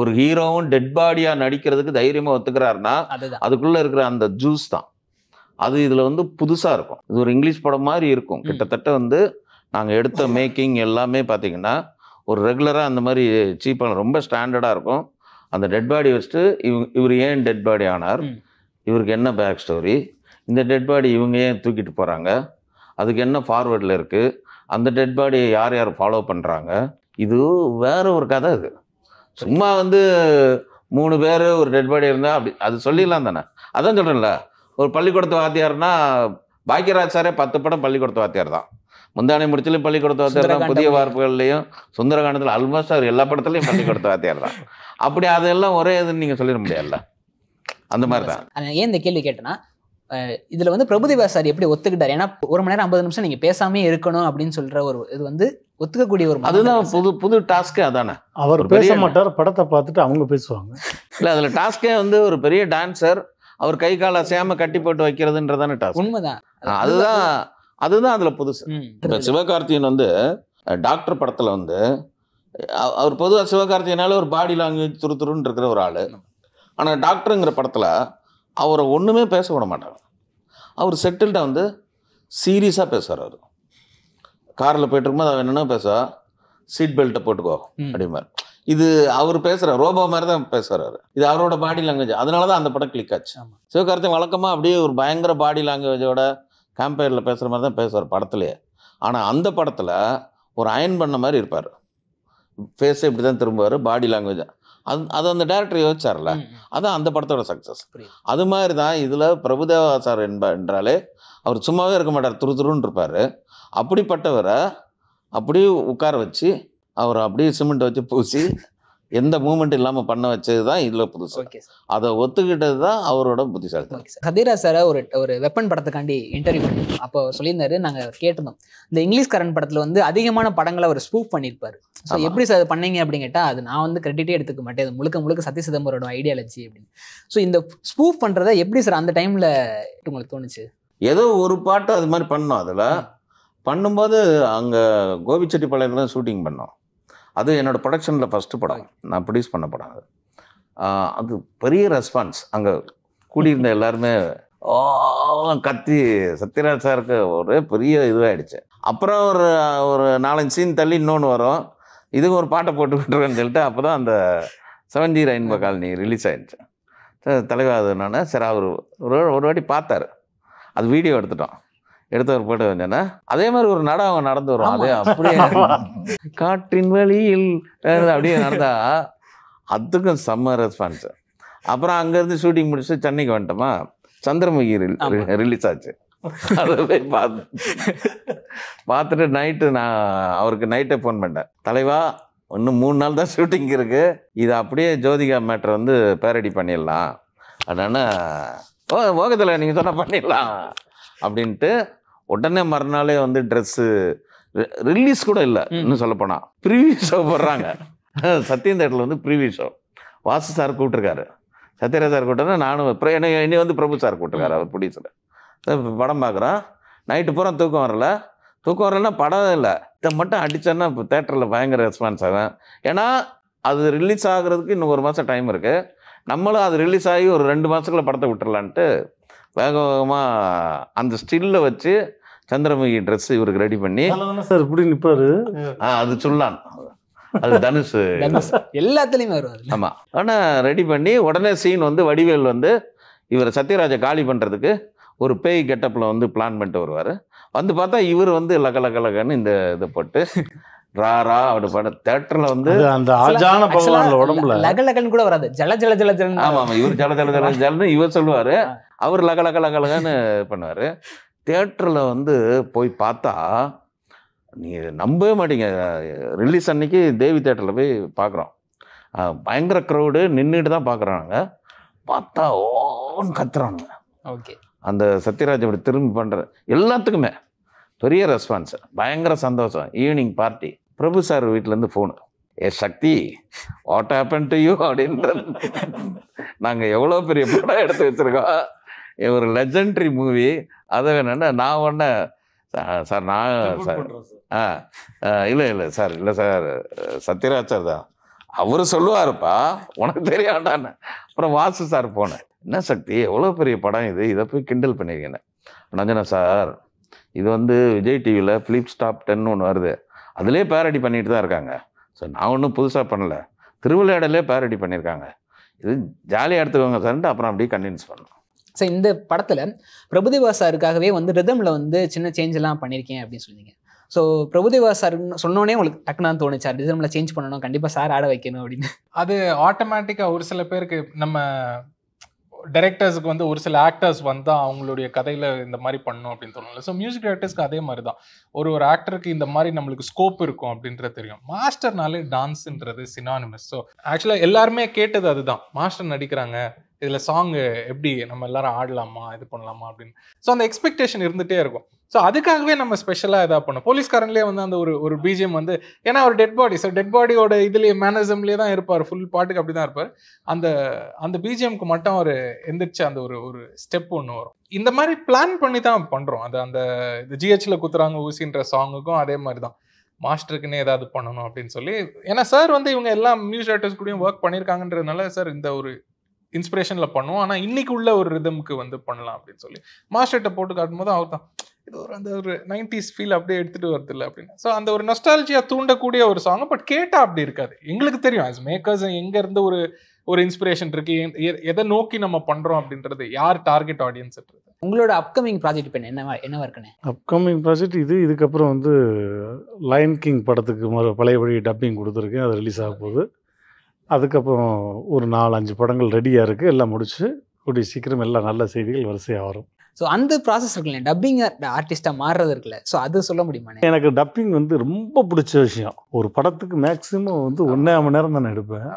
ஒரு ஹீரோவும் டெட் பாடியா நடிக்கிறதுக்கு தைரியமா ஒத்துக்கிறாருன்னா அதுக்குள்ள இருக்கிற அந்த ஜூஸ் தான் அது இதில் வந்து புதுசாக இருக்கும் இது ஒரு இங்கிலீஷ் படம் மாதிரி இருக்கும் கிட்டத்தட்ட வந்து நாங்கள் எடுத்த மேக்கிங் எல்லாமே பார்த்தீங்கன்னா ஒரு ரெகுலராக அந்த மாதிரி சீப்பான ரொம்ப ஸ்டாண்டர்டாக இருக்கும் அந்த டெட் பாடி வச்சுட்டு இவங்க இவர் ஏன் டெட் பாடி ஆனார் இவருக்கு என்ன பேக் ஸ்டோரி இந்த டெட் பாடி இவங்க ஏன் தூக்கிட்டு போகிறாங்க அதுக்கு என்ன ஃபார்வேர்டில் இருக்குது அந்த டெட் பாடியை யார் யார் ஃபாலோ பண்ணுறாங்க இது வேற ஒரு கதை இது சும்மா வந்து மூணு பேர் ஒரு டெட் பாடி இருந்தால் அப்படி அது சொல்லிடலாம் தானே அதான் சொல்கிறேன்ல ஒரு பள்ளிக்கூடத்து வாத்தியார்னா பாக்கியராஜ் சாரே பத்து படம் பள்ளிக்கூடத்து வாத்தியார் தான் முந்தானை முடிச்சிலையும் பள்ளிக்கூடத்து வாத்தியார் தான் புதிய வார்ப்புகள்லையும் சுந்தரகாண்டத்தில் ஆல்மோஸ்ட் அவர் எல்லா படத்துலையும் பள்ளிக்கூடத்து வாத்தியார் தான் அப்படி அதெல்லாம் ஒரே இதுன்னு நீங்கள் சொல்லிட முடியாதுல்ல அந்த மாதிரி தான் ஏன் இந்த கேள்வி கேட்டேன்னா இதில் வந்து பிரபுதேவா சார் எப்படி ஒத்துக்கிட்டார் ஏன்னா ஒரு மணி நேரம் ஐம்பது நிமிஷம் நீங்கள் பேசாமே இருக்கணும் அப்படின்னு சொல்கிற ஒரு இது வந்து ஒத்துக்கக்கூடிய ஒரு அதுதான் புது புது டாஸ்க்கு அதானே அவர் பேச மாட்டார் படத்தை பார்த்துட்டு அவங்க பேசுவாங்க இல்லை அதில் டாஸ்க்கே வந்து ஒரு பெரிய டான்ஸர் அவர் கை காலை சேம கட்டி போட்டு வைக்கிறதுன்றதான டாஸ்க் உண்மைதான் அதுதான் அதுதான் அதில் புதுசு இப்போ சிவகார்த்தியன் வந்து டாக்டர் படத்தில் வந்து அவர் பொதுவாக சிவகார்த்தியனால ஒரு பாடி லாங்குவேஜ் துரு துருன்னு இருக்கிற ஒரு ஆள் ஆனால் டாக்டருங்கிற படத்தில் அவரை ஒன்றுமே பேச விட மாட்டாங்க அவர் செட்டில்டாக வந்து சீரியஸாக பேசுகிறார் அவர் காரில் போயிட்டு இருக்கும்போது அவன் என்னென்ன பேச சீட் பெல்ட்டை போட்டுக்கோ அப்படிமாரி இது அவர் பேசுற ரோபோ மாதிரி தான் பேசுறாரு இது அவரோட பாடி லாங்குவேஜ் அதனால தான் அந்த படம் கிளிக் ஆச்சு சிவகார்த்திகை வழக்கமாக அப்படியே ஒரு பயங்கர பாடி லாங்குவேஜோட கேம்பேரில் பேசுகிற மாதிரி தான் பேசுவார் படத்துலேயே ஆனால் அந்த படத்தில் ஒரு அயன் பண்ண மாதிரி இருப்பார் பேச இப்படி தான் திரும்புவார் பாடி லாங்குவேஜ் அது அது அந்த டேரக்டர் யோசிச்சார்ல அதான் அந்த படத்தோட சக்ஸஸ் அது மாதிரி தான் இதில் பிரபுதேவா சார் என்ப என்றாலே அவர் சும்மாவே இருக்க மாட்டார் துரு துருன்னு இருப்பார் அப்படிப்பட்டவரை அப்படியே உட்கார வச்சு அவர் அப்படியே சிமெண்ட் வச்சு பூசி எந்த மூமெண்ட் இல்லாமல் பண்ண வச்சது தான் இதில் புதுசு அதை ஒத்துக்கிட்டது தான் அவரோட புத்திசாலி கதிரா சாரை ஒரு ஒரு வெப்பன் படத்துக்காண்டி இன்டர்வியூ பண்ணியிருந்தோம் அப்போ சொல்லியிருந்தாரு நாங்கள் கேட்டிருந்தோம் இந்த இங்கிலீஷ் கரண்ட் படத்தில் வந்து அதிகமான படங்களை அவர் ஸ்பூப் பண்ணியிருப்பார் ஸோ எப்படி சார் பண்ணீங்க அப்படின்னு கேட்டால் அது நான் வந்து கிரெடிட்டே எடுத்துக்க மாட்டேன் அது முழுக்க முழுக்க சத்ய சிதம்பரோட ஐடியாலஜி அப்படின்னு ஸோ இந்த ஸ்பூப் பண்ணுறதை எப்படி சார் அந்த டைமில் உங்களுக்கு தோணுச்சு ஏதோ ஒரு பாட்டு அது மாதிரி பண்ணோம் அதில் பண்ணும்போது அங்கே கோபிச்செட்டிப்பாளையம் தான் ஷூட்டிங் பண்ணோம் அது என்னோடய ப்ரொடக்ஷனில் ஃபஸ்ட்டு படம் நான் ப்ரொடியூஸ் பண்ண படம் அது அது பெரிய ரெஸ்பான்ஸ் அங்கே கூடியிருந்த எல்லாருமே கத்தி சத்யராஜ் சாருக்கு ஒரு பெரிய இதுவாகிடுச்சு அப்புறம் ஒரு ஒரு நாலஞ்சு சீன் தள்ளி இன்னொன்று வரும் இதுக்கு ஒரு பாட்டை போட்டு விட்டுருவேன்னு சொல்லிட்டு அப்போ தான் அந்த ஜீரோ ஐன்பா காலனி ரிலீஸ் ஆகிடுச்சு தலைவர் அது என்னன்னா சரி அவர் ஒரு ஒரு வாட்டி பார்த்தார் அது வீடியோ எடுத்துட்டோம் எடுத்தவர் போட்டு வந்தேன்னா அதே மாதிரி ஒரு அவங்க நடந்து வரும் அதே அப்படியே காற்றின் வழியில் அப்படியே நடந்தா அதுக்கும் செம்ம ரெஸ்பான்ஸ் அப்புறம் அங்கேருந்து ஷூட்டிங் முடிச்சு சென்னைக்கு வந்துட்டோமா சந்திரமுகி ரிலீஸ் ஆச்சு அதை போய் பார்த்து பார்த்துட்டு நைட்டு நான் அவருக்கு நைட்டே ஃபோன் பண்ணிட்டேன் தலைவா இன்னும் மூணு நாள் தான் ஷூட்டிங் இருக்குது இது அப்படியே ஜோதிகா மேட்ரு வந்து பேரடி பண்ணிடலாம் அதனால் ஓ ஓகத்தில் நீங்கள் சொன்னால் பண்ணிடலாம் அப்படின்ட்டு உடனே மறுநாளே வந்து ட்ரெஸ்ஸு ரிலீஸ் கூட இல்லை இன்னும் சொல்லப்போனால் ப்ரீவியூ ஷோ போடுறாங்க சத்யம் தேட்டரில் வந்து ப்ரீவியூ ஷோ வாசு சார் கூப்பிட்ருக்காரு சத்யராஜ் சார் கூப்பிட்டா நானும் என்னை என்னை வந்து பிரபு சார் கூப்பிட்டுருக்காரு அவர் பிடிச்சல படம் பார்க்குறோம் நைட்டு பூரா தூக்கம் வரல தூக்கம் வரலன்னா படம் இல்லை இதை மட்டும் அடித்தோன்னா இப்போ தேட்டரில் பயங்கர ரெஸ்பான்ஸ் ஆகும் ஏன்னா அது ரிலீஸ் ஆகிறதுக்கு இன்னும் ஒரு மாதம் டைம் இருக்குது நம்மளும் அது ரிலீஸ் ஆகி ஒரு ரெண்டு மாதத்துக்குள்ளே படத்தை விட்டுறலான்ட்டு வேக வேகமாக அந்த ஸ்டில்லை வச்சு சந்திரமுகி ட்ரெஸ் இவருக்கு ரெடி பண்ணி சார் இப்படி நிற்பாரு ஆ அது சொல்லான் அது தனுஷ் எல்லாத்துலேயுமே வருவார் ஆமாம் ஆனால் ரெடி பண்ணி உடனே சீன் வந்து வடிவேல் வந்து இவர் சத்யராஜை காலி பண்ணுறதுக்கு ஒரு பேய் கெட்டப்பில் வந்து பிளான் பண்ணிட்டு வருவார் வந்து பார்த்தா இவர் வந்து லக லக லகன்னு இந்த இதை போட்டு ரா ரா அப்படி படம் தேட்டரில் வந்து அந்த ஆஜான உடம்புல லக லகன்னு கூட வராது ஜல ஜல ஜல ஜல ஆமாம் ஆமாம் இவர் ஜல ஜல ஜல ஜலன்னு இவர் சொல்லுவார் அவர் லக லக லக லகன்னு பண்ணுவார் தேட்டரில் வந்து போய் பார்த்தா நீ நம்பவே மாட்டீங்க ரிலீஸ் அன்னைக்கு தேவி தேட்டரில் போய் பார்க்குறோம் பயங்கர க்ரௌடு நின்றுட்டு தான் பார்க்குறாங்க பார்த்தா ஓன்னு கத்துறாங்க ஓகே அந்த சத்யராஜ் அப்படி திரும்பி பண்ணுற எல்லாத்துக்குமே பெரிய ரெஸ்பான்ஸ் பயங்கர சந்தோஷம் ஈவினிங் பார்ட்டி பிரபு சார் வீட்டிலேருந்து ஃபோனு ஏ Sakthi what happen to you அப்படின்றது நாங்கள் எவ்வளோ பெரிய படம் எடுத்து வச்சுருக்கோம் ஒரு லெஜண்டரி மூவி அதை வேணும்னா நான் ஒன்று சார் நான் சார் ஆ இல்லை இல்லை சார் இல்லை சார் சத்யராஜ் சார் தான் அவர் சொல்லுவாருப்பா உனக்கு தெரியாண்டான்னு அப்புறம் வாசு சார் போனேன் என்ன சக்தி எவ்வளோ பெரிய படம் இது இதை போய் கிண்டல் பண்ணியிருக்கேன் நஞ்சனா சார் இது வந்து விஜய் டிவியில் ஃபிலிப் ஸ்டாப் டென்னு ஒன்று வருது அதிலே பேரடி பண்ணிட்டு தான் இருக்காங்க ஸோ நான் ஒன்றும் புதுசாக பண்ணலை திருவிளையாடலே பேரடி பண்ணியிருக்காங்க இது ஜாலியாக எடுத்துக்கோங்க சார்ன்ட்டு அப்புறம் அப்படியே கன்வின்ஸ் பண்ணணும் ஸோ இந்த படத்தில் பிரபுதேவா சாருக்காகவே வந்து ரிதமில் வந்து சின்ன சேஞ்ச் எல்லாம் பண்ணியிருக்கேன் அப்படின்னு சொன்னீங்க ஸோ பிரபுதேவா சொன்னோடனே உங்களுக்கு தோணுச்சு சார் ரிதமில் சேஞ்ச் பண்ணணும் கண்டிப்பாக சார் ஆட வைக்கணும் அப்படின்னு அது ஆட்டோமேட்டிக்காக ஒரு சில பேருக்கு நம்ம டைரக்டர்ஸுக்கு வந்து ஒரு சில ஆக்டர்ஸ் வந்தால் அவங்களுடைய கதையில் இந்த மாதிரி பண்ணும் அப்படின்னு தோணும்ல ஸோ மியூசிக் டைரக்டர்ஸ்க்கு அதே மாதிரி தான் ஒரு ஒரு ஆக்டருக்கு இந்த மாதிரி நம்மளுக்கு ஸ்கோப் இருக்கும் அப்படின்றது தெரியும் மாஸ்டர்னாலே டான்ஸுன்றது சினானிமஸ் ஸோ ஆக்சுவலாக எல்லாருமே கேட்டது அதுதான் மாஸ்டர் நடிக்கிறாங்க இதில் சாங் எப்படி நம்ம எல்லாரும் ஆடலாமா இது பண்ணலாமா அப்படின்னு ஸோ அந்த எக்ஸ்பெக்டேஷன் இருந்துகிட்டே இருக்கும் ஸோ அதுக்காகவே நம்ம ஸ்பெஷலாக இதாக பண்ணோம் போலீஸ்காரன்லேயே வந்து அந்த ஒரு ஒரு பிஜிஎம் வந்து ஏன்னா ஒரு டெட் பாடி ஸோ டெட் பாடியோட இதுலேயே மேனேஜம்லேயே தான் இருப்பார் ஃபுல் பாட்டுக்கு அப்படி தான் இருப்பார் அந்த அந்த பிஜிஎம்க்கு மட்டும் ஒரு எந்திரிச்சு அந்த ஒரு ஒரு ஸ்டெப் ஒன்று வரும் இந்த மாதிரி பிளான் பண்ணி தான் பண்ணுறோம் அது அந்த இந்த ஜிஹெச்சில் குத்துறாங்க ஊசின்ற சாங்குக்கும் அதே மாதிரி தான் மாஸ்டருக்குன்னே ஏதாவது பண்ணணும் அப்படின்னு சொல்லி ஏன்னா சார் வந்து இவங்க எல்லா மியூசிக் ஆர்டர்ஸ் கூடயும் ஒர்க் பண்ணியிருக்காங்கன்றதுனால சார் இந்த ஒரு இன்ஸ்பிரேஷனில் பண்ணுவோம் ஆனால் இன்னைக்கு உள்ள ஒரு ரிதமுக்கு வந்து பண்ணலாம் அப்படின்னு சொல்லி மாஸ்டர்கிட்ட போட்டு காட்டும்போது அவர் தான் இது ஒரு அந்த ஒரு நைன்டிஸ் ஃபீல் அப்படியே எடுத்துகிட்டு வரதில்லை அப்படின்னு ஸோ அந்த ஒரு நஸ்டாலஜியாக தூண்டக்கூடிய ஒரு சாங் பட் கேட்டால் அப்படி இருக்காது எங்களுக்கு தெரியும் ஆஸ் மேக்கர்ஸ் எங்கேருந்து ஒரு ஒரு இன்ஸ்பிரேஷன் இருக்கு எதை நோக்கி நம்ம பண்ணுறோம் அப்படின்றது யார் டார்கெட் ஆடியன்ஸ்ன்றது உங்களோட அப்கமிங் ப்ராஜெக்ட் இப்போ என்னவா என்னவா இருக்குன்னு அப்கமிங் ப்ராஜெக்ட் இது இதுக்கப்புறம் வந்து லயன் கிங் படத்துக்கு மறு பழையபடி டப்பிங் கொடுத்துருக்கேன் அது ரிலீஸ் ஆக போகுது அதுக்கப்புறம் ஒரு நாலு அஞ்சு படங்கள் ரெடியாக இருக்குது எல்லாம் முடித்து கூடிய சீக்கிரம் எல்லாம் நல்ல செய்திகள் வரிசையாக வரும் ஸோ அந்த ப்ராசஸ் இருக்குல்ல டப்பிங் ஆர்டிஸ்ட்டாக மாறுறது இருக்குல்ல ஸோ அது சொல்ல முடியுமா எனக்கு டப்பிங் வந்து ரொம்ப பிடிச்ச விஷயம் ஒரு படத்துக்கு மேக்ஸிமம் வந்து ஒன்றே மணி நேரம் தான் எடுப்பேன்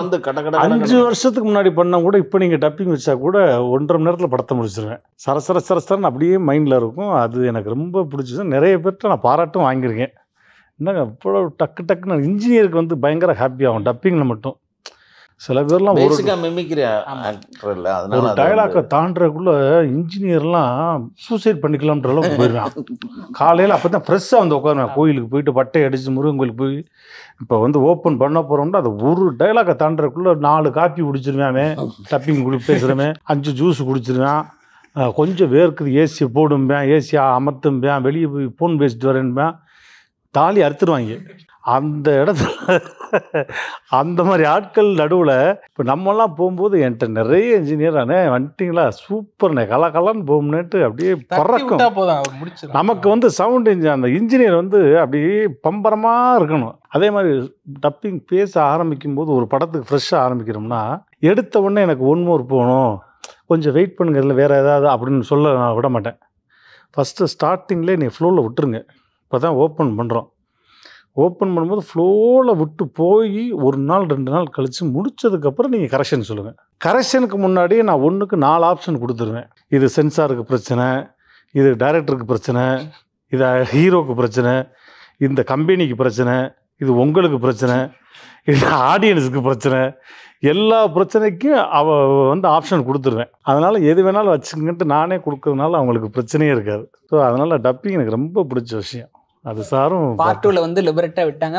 வந்து அஞ்சு வருஷத்துக்கு முன்னாடி பண்ணால் கூட இப்போ நீங்கள் டப்பிங் வச்சா கூட ஒன்றரை மணி நேரத்தில் படத்தை முடிச்சிருவேன் சரசர சரசரன்னு அப்படியே மைண்டில் இருக்கும் அது எனக்கு ரொம்ப பிடிச்சது நிறைய பேர்கிட்ட நான் பாராட்டும் வாங்கியிருக்கேன் என்னங்க இவ்வளோ டக்கு டக்குன்னு இன்ஜினியருக்கு வந்து பயங்கர ஹாப்பி ஆகும் டப்பிங்கில் மட்டும் சில பேர்லாம் ஒரு டயலாக்கை தாண்டக்குள்ள இன்ஜினியர்லாம் சூசைட் பண்ணிக்கலாம்ன்ற அளவுக்கு போயிடுறான் காலையில் அப்போ தான் ஃப்ரெஷ்ஷாக வந்து உட்காருவேன் கோயிலுக்கு போயிட்டு பட்டை அடித்து முருகன் கோயிலுக்கு போய் இப்போ வந்து ஓப்பன் பண்ண போகிறோம்னா அது ஒரு டைலாக்கை தாண்டக்குள்ள நாலு காப்பி குடிச்சிருவேன் டப்பிங் குடி பேசுகிறவன் அஞ்சு ஜூஸ் குடிச்சிருவேன் கொஞ்சம் வேர்க்குது ஏசி போடும்பேன் ஏசியாக அமர்த்தும்பேன் வெளியே போய் ஃபோன் பேசிட்டு வரேன்பேன் தாலி அறுத்துருவாங்க அந்த இடத்துல அந்த மாதிரி ஆட்கள் நடுவில் இப்போ நம்மலாம் போகும்போது என்கிட்ட நிறைய இன்ஜினியர் அண்ணே வந்துட்டிங்களா சூப்பர்ண்ணே கலா கலான்னு போகும்னுட்டு அப்படியே பறக்கும் நமக்கு வந்து சவுண்ட் இன்ஜின் அந்த இன்ஜினியர் வந்து அப்படியே பம்பரமாக இருக்கணும் அதே மாதிரி டப்பிங் பேச ஆரம்பிக்கும் போது ஒரு படத்துக்கு ஃப்ரெஷ்ஷாக ஆரம்பிக்கிறோம்னா எடுத்த உடனே எனக்கு ஒன் போகணும் கொஞ்சம் வெயிட் பண்ணுங்க வேறு ஏதாவது அப்படின்னு சொல்ல நான் விட மாட்டேன் ஃபஸ்ட்டு ஸ்டார்டிங்லேயே நீ ஃப்ளோவில் விட்டுருங்க இப்போ தான் ஓப்பன் பண்ணுறோம் ஓப்பன் பண்ணும்போது ஃப்ளோவில் விட்டு போய் ஒரு நாள் ரெண்டு நாள் கழித்து முடித்ததுக்கப்புறம் நீங்கள் கரெக்ஷன் சொல்லுங்கள் கரெக்ஷனுக்கு முன்னாடி நான் ஒன்றுக்கு நாலு ஆப்ஷன் கொடுத்துருவேன் இது சென்சாருக்கு பிரச்சனை இது டைரக்டருக்கு பிரச்சனை இது ஹீரோக்கு பிரச்சனை இந்த கம்பெனிக்கு பிரச்சனை இது உங்களுக்கு பிரச்சனை இது ஆடியன்ஸுக்கு பிரச்சனை எல்லா பிரச்சனைக்கும் அவ வந்து ஆப்ஷன் கொடுத்துருவேன் அதனால் எது வேணாலும் வச்சுக்கிட்டு நானே கொடுக்கறதுனால அவங்களுக்கு பிரச்சனையே இருக்காது ஸோ அதனால் டப்பிங் எனக்கு ரொம்ப பிடிச்ச விஷயம் அது சாரும் பார்ட் டூவில் வந்து லிபரேட்டாக விட்டாங்க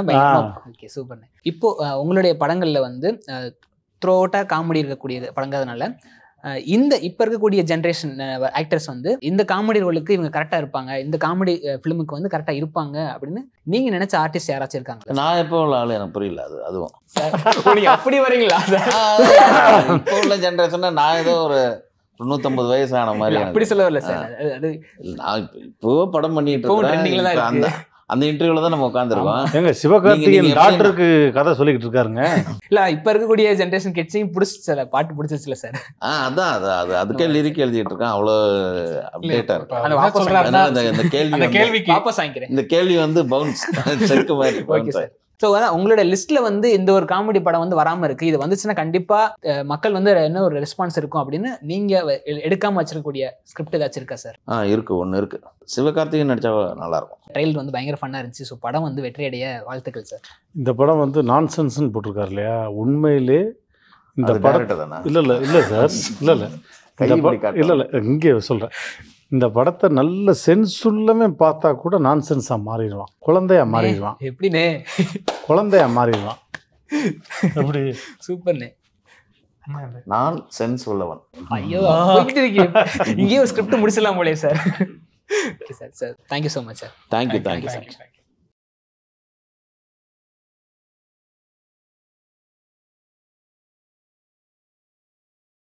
ஓகே சூப்பர் இப்போ உங்களுடைய படங்கள்ல வந்து த்ரோ அவுட்டாக காமெடி இருக்கக்கூடிய படங்கிறதுனால இந்த இப்போ இருக்கக்கூடிய ஜென்ரேஷன் ஆக்டர்ஸ் வந்து இந்த காமெடி ரோலுக்கு இவங்க கரெக்டா இருப்பாங்க இந்த காமெடி பிலிமுக்கு வந்து கரெக்டா இருப்பாங்க அப்படின்னு நீங்க நினைச்ச ஆர்டிஸ்ட் யாராச்சும் இருக்காங்க நான் எப்போ உள்ள ஆளு எனக்கு புரியல அது அதுவும் அப்படி வரீங்களா இப்போ உள்ள ஜென்ரேஷனில் நான் ஏதோ ஒரு தொண்ணூத்தொன்பது வயசு ஆன மாதிரி அப்படி சொல்ல வரல சார் நான் இப்போ படம் பண்ணிட்டு அந்த அந்த இன்டர்வியூல தான் நம்ம உட்காந்துருக்கோம் எங்க சிவகார்த்திகேயன் டாக்டருக்கு கதை சொல்லிட்டு இருக்காருங்க இல்ல இப்ப இருக்கக்கூடிய ஜென்ரேஷன் கிட்ஸையும் பிடிச்சிச்சு பாட்டு பிடிச்சிச்சுல சார் ஆ அதான் அது அது அதுக்கே லிரிக் எழுதிட்டு இருக்கான் அவ்வளவு அப்டேட்டா இருக்கு இந்த கேள்வி இந்த கேள்வி வந்து பவுன்ஸ் செக்கு மாதிரி சார் ஸோ அதான் உங்களோட லிஸ்ட்ல வந்து இந்த ஒரு காமெடி படம் வந்து வராமல் இருக்கு இது வந்துச்சுன்னா கண்டிப்பாக மக்கள் வந்து என்ன ஒரு ரெஸ்பான்ஸ் இருக்கும் அப்படின்னு நீங்கள் எடுக்காமல் வச்சிருக்கக்கூடிய ஸ்கிரிப்ட் ஏதாச்சும் இருக்கா சார் ஆ இருக்கு ஒன்று இருக்கு சிவகார்த்திகை நடிச்சா நல்லா இருக்கும் ட்ரெயில் வந்து பயங்கர ஃபன்னாக இருந்துச்சு ஸோ படம் வந்து வெற்றியடைய வாழ்த்துக்கள் சார் இந்த படம் வந்து நான்சென்ஸ்னு போட்டிருக்காரு இல்லையா உண்மையிலே இந்த படம் இல்லை இல்லை இல்லை சார் இல்லை இல்லை இல்லை இல்லை இங்கே சொல்கிறேன் இந்த படத்தை நல்ல சென்ஸ் உள்ளமே பார்த்தா கூட நான் சென்ஸாக மாறிடுவான் குழந்தையா மாறிடுவான் எப்படினே குழந்தையா மாறிடுவான் அப்படி சூப்பர்ண்ணே நான் சென்ஸ் உள்ளவன் ஐயோ இங்கேயே ஸ்கிரிப்ட் முடிச்சிடலாம் போலே sir sir sir thank you so much sir thank you thank you sir